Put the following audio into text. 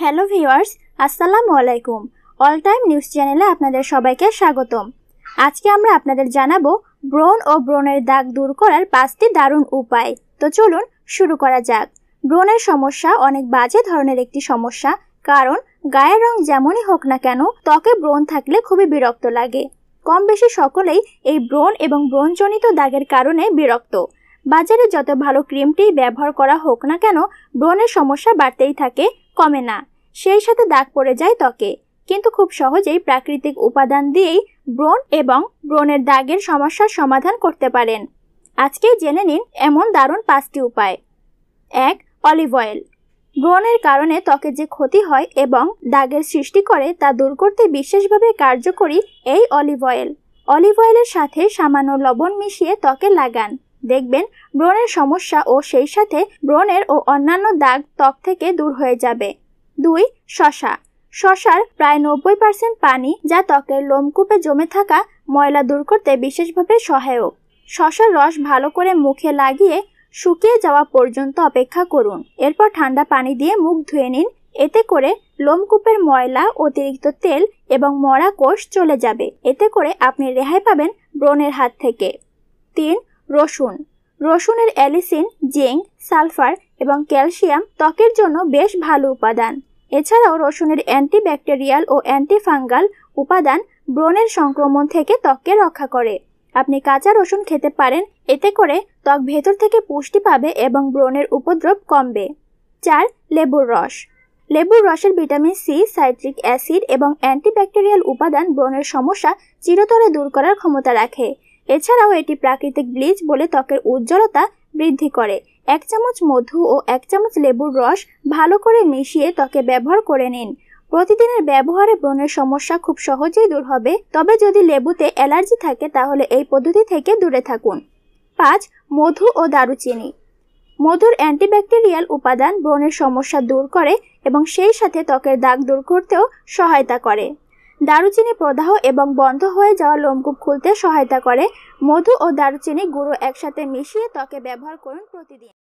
hello viewers আসসালামু আলাইকুম all time news চ্যানেলে আপনাদের সবাইকে স্বাগতম আজকে আমরা আপনাদের জানাবো ব্রণ ও ব্রণের দাগ দূর করার পাঁচটি দারুণ উপায় তো চলুন শুরু করা যাক ব্রণের সমস্যা অনেক বাজে ধরনের একটি সমস্যা কারণ গায়ের রং যেমনই হোক না কেন ত্বকে ব্রণ থাকলে খুবই বিরক্ত লাগে কম বেশি সকলেই এই ব্রণ এবং ব্রণজনিত দাগের কারণে বিরক্ত বাজারে যত ভালো ক্রিমটি ব্যবহার করা হোক না কেন ব্রণের সমস্যা বাড়তেই থাকে কমে না সেই সাথে দাগ পড়ে যায় ত্বকে কিন্তু খুব সহজেই প্রাকৃতিক উপাদান দিয়েই ব্রণ এবং ব্রণের দাগের সমস্যার সমাধান করতে পারেন আজকে জেনে নিন এমন দারুণ পাঁচটি উপায় এক অলিভ অয়েল ব্রণের কারণে ত্বকে যে ক্ষতি হয় এবং দাগের সৃষ্টি করে তা দূর করতে বিশেষভাবে কার্যকরী এই অলিভ অয়েল অলিভ অয়েলের সাথে সামান্য লবণ মিশিয়ে ত্বকে লাগান দেখবেন ব্রণের সমস্যা ও সেই সাথে ব্রণের ও অন্যান্য দাগ ত্বক থেকে দূর হয়ে যাবে দুই শশা শশার প্রায় নব্বই পার্সেন্ট পানি যা ত্বকের লোমকূপে জমে থাকা ময়লা দূর করতে বিশেষভাবে সহায়ক শশার রস ভালো করে মুখে লাগিয়ে শুকিয়ে যাওয়া পর্যন্ত অপেক্ষা করুন এরপর ঠান্ডা পানি দিয়ে মুখ ধুয়ে নিন এতে করে লোমকূপের ময়লা অতিরিক্ত তেল এবং মরা কোষ চলে যাবে এতে করে আপনি রেহাই পাবেন ব্রণের হাত থেকে তিন রসুন রসুনের অ্যালিসিন জিঙ্ক সালফার এবং ক্যালসিয়াম ত্বকের জন্য বেশ ভালো উপাদান এছাড়াও রসুনের অ্যান্টিব্যাকটেরিয়াল ও অ্যান্টিফাঙ্গাল উপাদান ব্রণের সংক্রমণ থেকে ত্বককে রক্ষা করে আপনি কাঁচা রসুন খেতে পারেন এতে করে ত্বক ভেতর থেকে পুষ্টি পাবে এবং ব্রণের উপদ্রব কমবে চার লেবুর রস লেবুর রসের ভিটামিন সি সাইট্রিক অ্যাসিড এবং অ্যান্টিব্যাকটেরিয়াল উপাদান ব্রণের সমস্যা চিরতরে দূর করার ক্ষমতা রাখে এছাড়াও এটি প্রাকৃতিক ব্লিচ বলে ত্বকের উজ্জ্বলতা বৃদ্ধি করে এক চামচ মধু ও এক চামচ লেবুর রস ভালো করে মিশিয়ে ত্বকে ব্যবহার করে নিন প্রতিদিনের ব্যবহারে ব্রণের সমস্যা খুব সহজেই দূর হবে তবে যদি লেবুতে অ্যালার্জি থাকে তাহলে এই পদ্ধতি থেকে দূরে থাকুন পাঁচ মধু ও দারুচিনি মধুর অ্যান্টিব্যাকটেরিয়াল উপাদান ব্রণের সমস্যা দূর করে এবং সেই সাথে ত্বকের দাগ দূর করতেও সহায়তা করে দারুচিনি প্রদাহ এবং বন্ধ হয়ে যাওয়া লোমকূপ খুলতে সহায়তা করে মধু ও দারুচিনি গুঁড়ো একসাথে মিশিয়ে ত্বকে ব্যবহার করুন প্রতিদিন